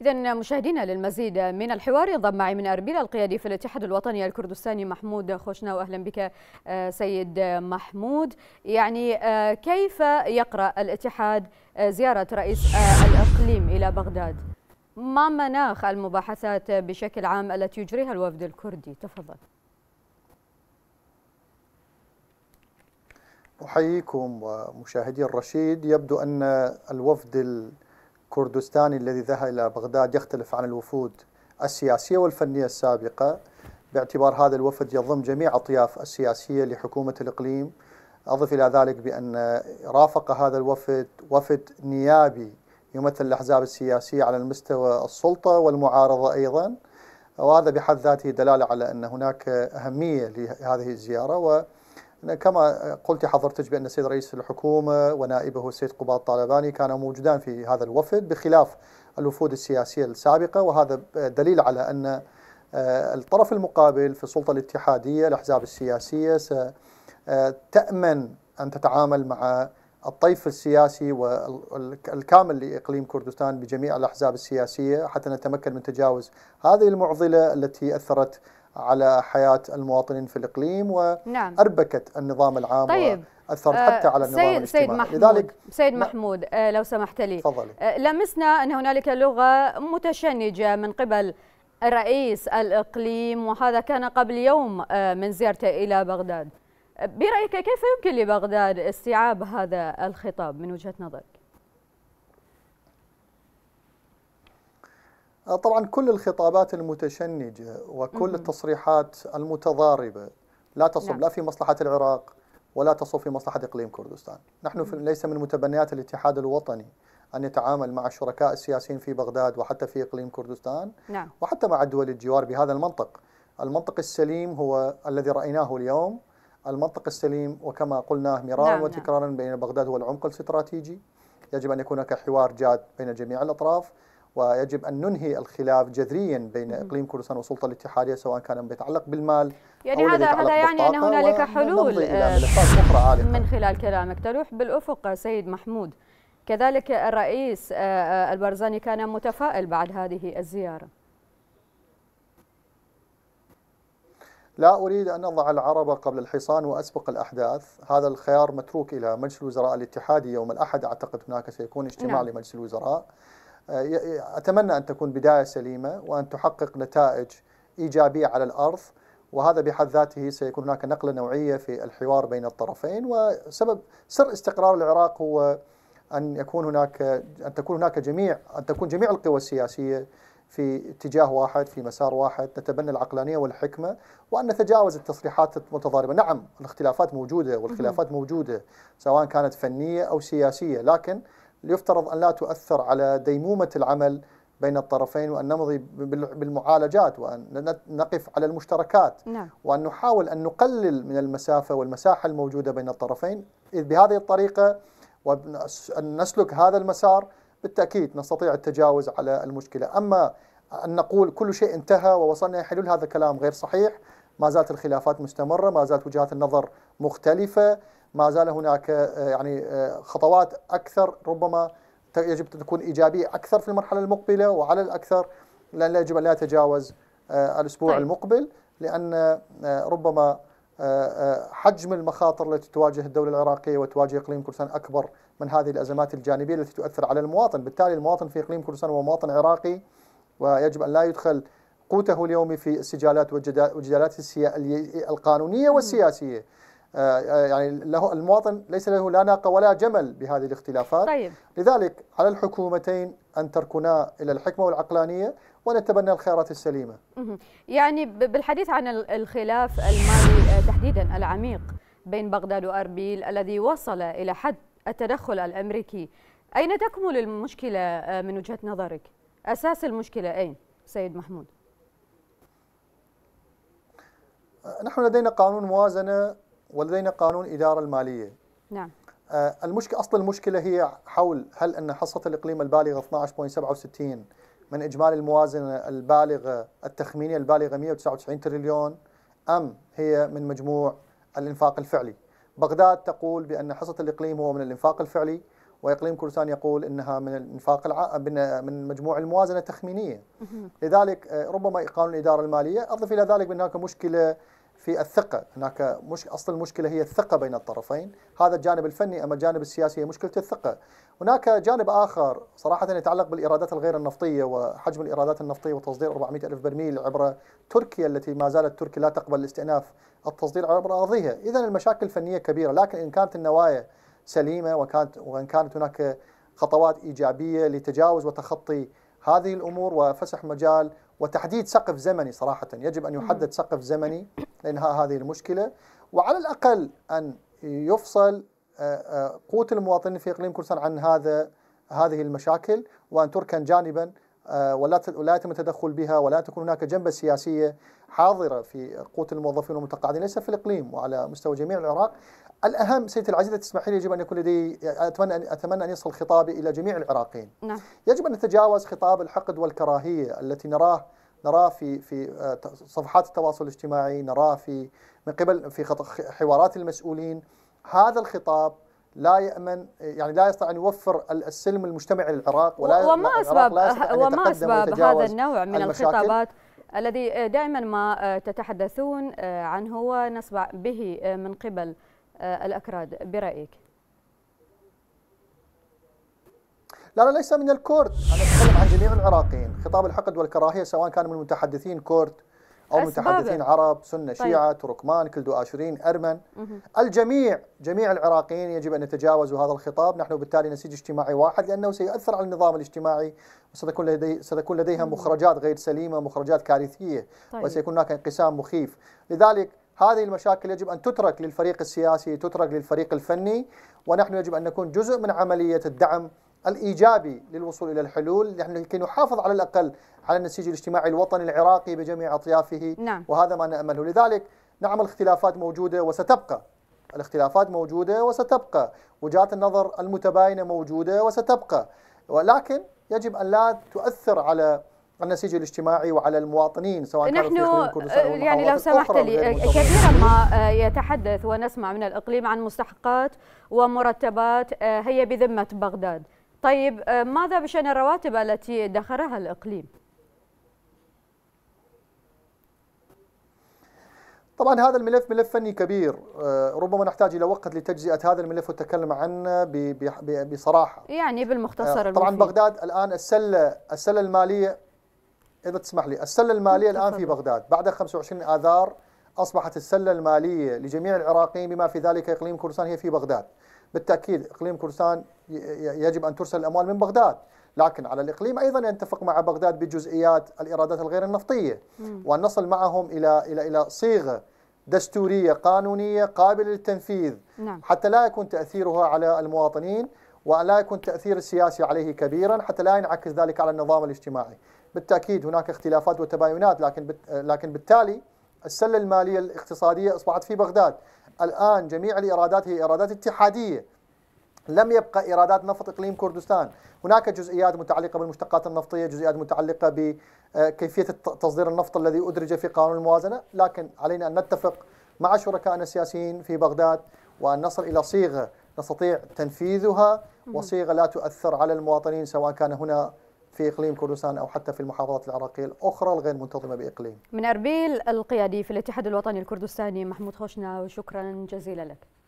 إذا مشاهدينا للمزيد من الحوار ينضم معي من أربيل القيادي في الاتحاد الوطني الكردستاني محمود خوشنا وأهلا بك آه، سيد محمود يعني آه، كيف يقرأ الاتحاد آه، زيارة رئيس الإقليم إلى بغداد ما مناخ المباحثات بشكل عام التي يجريها الوفد الكردي تفضل أحييكم ومشاهدي الرشيد يبدو أن الوفد الكردي الكردستاني الذي ذهب إلى بغداد يختلف عن الوفود السياسية والفنية السابقة باعتبار هذا الوفد يضم جميع أطياف السياسية لحكومة الإقليم أضف إلى ذلك بأن رافق هذا الوفد وفد نيابي يمثل الأحزاب السياسية على المستوى السلطة والمعارضة أيضا وهذا بحد ذاته دلالة على أن هناك أهمية لهذه الزيارة و كما قلت حضرتك بأن السيد رئيس الحكومة ونائبه السيد قباط طالباني كانوا موجودان في هذا الوفد بخلاف الوفود السياسية السابقة وهذا دليل على أن آه، الطرف المقابل في السلطة الاتحادية الأحزاب السياسية ستأمن آه، أن تتعامل مع الطيف السياسي والكامل لإقليم كردستان بجميع الأحزاب السياسية حتى نتمكن من تجاوز هذه المعضلة التي أثرت على حياة المواطنين في الإقليم نعم. وأربكت النظام العام طيب. واثرت آه، حتى على النظام سيد الاجتماعي سيد محمود لذلك سيد محمود آه، لو سمحت لي تفضلي آه، لمسنا ان هنالك لغه متشنجه من قبل رئيس الاقليم وهذا كان قبل يوم من زيارته الى بغداد برايك كيف يمكن لبغداد استيعاب هذا الخطاب من وجهه نظرك طبعا كل الخطابات المتشنجة وكل التصريحات المتضاربة لا تصب لا. نعم. لا في مصلحة العراق ولا تصب في مصلحة إقليم كردستان نحن ليس من متبنيات الاتحاد الوطني أن يتعامل مع الشركاء السياسيين في بغداد وحتى في إقليم كردستان نعم. وحتى مع دول الجوار بهذا المنطق المنطق السليم هو الذي رأيناه اليوم المنطق السليم وكما قلنا مرارا نعم،, نعم وتكرارا بين بغداد هو العمق الاستراتيجي يجب أن يكون هناك حوار جاد بين جميع الأطراف ويجب أن ننهي الخلاف جذريا بين إقليم كردستان والسلطة الاتحادية سواء كان يتعلق بالمال يعني أو هذا هذا يعني أن هنالك حلول آه، من خلال كلامك تلوح بالأفق سيد محمود كذلك الرئيس آه، آه، البرزاني كان متفائل بعد هذه الزيارة لا أريد أن أضع العرب قبل الحصان وأسبق الأحداث هذا الخيار متروك إلى مجلس الوزراء الاتحادي يوم الأحد أعتقد هناك سيكون اجتماع نعم. لمجلس الوزراء آه، أتمنى أن تكون بداية سليمة وأن تحقق نتائج إيجابية على الأرض وهذا بحد ذاته سيكون هناك نقلة نوعية في الحوار بين الطرفين وسبب سر استقرار العراق هو أن يكون هناك أن تكون هناك جميع أن تكون جميع القوى السياسية في اتجاه واحد في مسار واحد نتبنى العقلانية والحكمة وأن نتجاوز التصريحات المتضاربة نعم الاختلافات موجودة والخلافات موجودة سواء كانت فنية أو سياسية لكن ليفترض أن لا تؤثر على ديمومة العمل بين الطرفين وأن نمضي بالمعالجات وأن نقف على المشتركات نعم. وأن نحاول أن نقلل من المسافة والمساحة الموجودة بين الطرفين إذ بهذه الطريقة وأن نسلك هذا المسار بالتأكيد نستطيع التجاوز على المشكلة أما أن نقول كل شيء انتهى ووصلنا إلى حلول هذا كلام غير صحيح ما زالت الخلافات مستمرة ما زالت وجهات النظر مختلفة ما زال هناك آه، يعني آه، خطوات أكثر ربما يجب أن تكون إيجابية أكثر في المرحلة المقبلة وعلى الأكثر لأن لا يجب أن لا يتجاوز آه، الأسبوع طيب. المقبل لأن ربما حجم المخاطر التي تواجه الدولة العراقية وتواجه إقليم كردستان أكبر من هذه الأزمات الجانبية التي تؤثر على المواطن بالتالي المواطن في إقليم كردستان هو مواطن عراقي ويجب أن لا يدخل قوته اليومي في السجالات والجدالات القانونية والسياسية آه، آه، يعني له المواطن ليس له لا ناقة ولا جمل بهذه الاختلافات طيب. لذلك على الحكومتين أن تركنا إلى الحكمة والعقلانية ونتبنى الخيارات السليمة يعني بالحديث عن الخلاف المالي آه، تحديدا العميق بين بغداد وأربيل الذي وصل إلى حد التدخل الأمريكي أين تكمل المشكلة من وجهة نظرك؟ أساس المشكلة أين سيد محمود؟ نحن لدينا قانون موازنة ولدينا قانون إدارة المالية نعم آه، المشكلة أصل المشكلة هي حول هل أن حصة الإقليم البالغة 12.67 من إجمالي الموازنة البالغة التخمينية البالغة 199 تريليون أم هي من مجموع الإنفاق الفعلي بغداد تقول بأن حصة الإقليم هو من الإنفاق الفعلي واقليم كردستان يقول انها من الانفاق العام من مجموع الموازنه التخمينيه لذلك آه، ربما قانون الاداره الماليه اضف الى ذلك بان هناك مشكله في الثقه هناك مش اصل المشكله هي الثقه بين الطرفين هذا الجانب الفني اما الجانب السياسي هي مشكله الثقه هناك جانب اخر صراحه يتعلق بالايرادات الغير النفطيه وحجم الايرادات النفطيه وتصدير 400 الف برميل عبر تركيا التي ما زالت تركيا لا تقبل استئناف التصدير عبر اراضيها اذا المشاكل الفنيه كبيره لكن ان كانت النوايا سليمه وكانت وان كانت هناك خطوات ايجابيه لتجاوز وتخطي هذه الامور وفسح مجال وتحديد سقف زمني صراحه يجب ان يحدد سقف زمني لانهاء هذه المشكله وعلى الاقل ان يفصل آه، آه، قوت المواطنين في اقليم كرسان عن هذا هذه المشاكل وان تركن جانبا آه، ولا لا يتم التدخل بها ولا تكون هناك جنبة سياسية حاضرة في قوة الموظفين والمتقاعدين ليس في الإقليم وعلى مستوى جميع العراق الأهم سيدتي العزيزة تسمحي لي يجب أن يكون لدي أتمنى أن أتمنى أن يصل خطابي إلى جميع العراقيين نعم. يجب أن نتجاوز خطاب الحقد والكراهية التي نراه نراه في في آه، صفحات التواصل الاجتماعي نراه في من قبل في حوارات المسؤولين هذا الخطاب لا يامن يعني لا يستطيع ان يوفر السلم المجتمعي للعراق ولا وما اسباب وما اسباب هذا النوع من الخطابات الذي دائما ما آه، تتحدثون آه، عنه ونسمع به آه، من قبل الاكراد برايك لا لا ليس من الكورد انا اتكلم عن جميع العراقيين خطاب الحقد والكراهيه سواء كان من متحدثين كورد أو متحدثين عرب سنة طيب. شيعة تركمان كلدو آشرين أرمن مه. الجميع جميع العراقيين يجب أن يتجاوزوا هذا الخطاب نحن بالتالي نسيج اجتماعي واحد لأنه سيؤثر على النظام الاجتماعي وستكون لدي ستكون لديها مه. مخرجات غير سليمة مخرجات كارثية طيب. وسيكون هناك انقسام مخيف لذلك هذه المشاكل يجب أن تترك للفريق السياسي تترك للفريق الفني ونحن يجب أن نكون جزء من عملية الدعم الإيجابي للوصول إلى الحلول نحن كي نحافظ على الأقل على النسيج الاجتماعي الوطني العراقي بجميع أطيافه نعم. وهذا ما نأمله لذلك نعم الاختلافات موجودة وستبقى الاختلافات موجودة وستبقى وجهات النظر المتباينة موجودة وستبقى ولكن يجب أن لا تؤثر على النسيج الاجتماعي وعلى المواطنين سواء كانوا نحن كردستان آه، يعني لو سمحت لي آه، كثيرا ما آه، يتحدث ونسمع من الاقليم عن مستحقات ومرتبات هي بذمه بغداد طيب آه، ماذا بشأن الرواتب التي دخرها الإقليم؟ طبعا هذا الملف ملف فني كبير آه، ربما نحتاج الى وقت لتجزئه هذا الملف والتكلم عنه بصراحه يعني بالمختصر آه، طبعا المفيد. بغداد الان السله السله الماليه اذا تسمح لي السله الماليه الان في بغداد بعد 25 اذار اصبحت السله الماليه لجميع العراقيين بما في ذلك اقليم كردستان هي في بغداد بالتأكيد إقليم كردستان يجب أن ترسل الأموال من بغداد لكن على الإقليم أيضا يتفق مع بغداد بجزئيات الإيرادات الغير النفطية وأن نصل معهم إلى إلى إلى صيغة دستورية قانونية قابلة للتنفيذ نعم. حتى لا يكون تأثيرها على المواطنين ولا يكون تأثير السياسي عليه كبيرا حتى لا ينعكس ذلك على النظام الاجتماعي بالتأكيد هناك اختلافات وتباينات لكن لكن بالتالي السلة المالية الاقتصادية أصبحت في بغداد الآن جميع الإيرادات هي إيرادات اتحادية لم يبقى إيرادات نفط إقليم كردستان هناك جزئيات متعلقة بالمشتقات النفطية جزئيات متعلقة بكيفية تصدير النفط الذي أدرج في قانون الموازنة لكن علينا أن نتفق مع شركائنا السياسيين في بغداد وأن نصل إلى صيغة نستطيع تنفيذها وصيغة لا تؤثر على المواطنين سواء كان هنا في إقليم كردستان أو حتى في المحافظات العراقية الأخرى الغير منتظمة بإقليم من أربيل القيادي في الاتحاد الوطني الكردستاني محمود خوشنا وشكرا جزيلا لك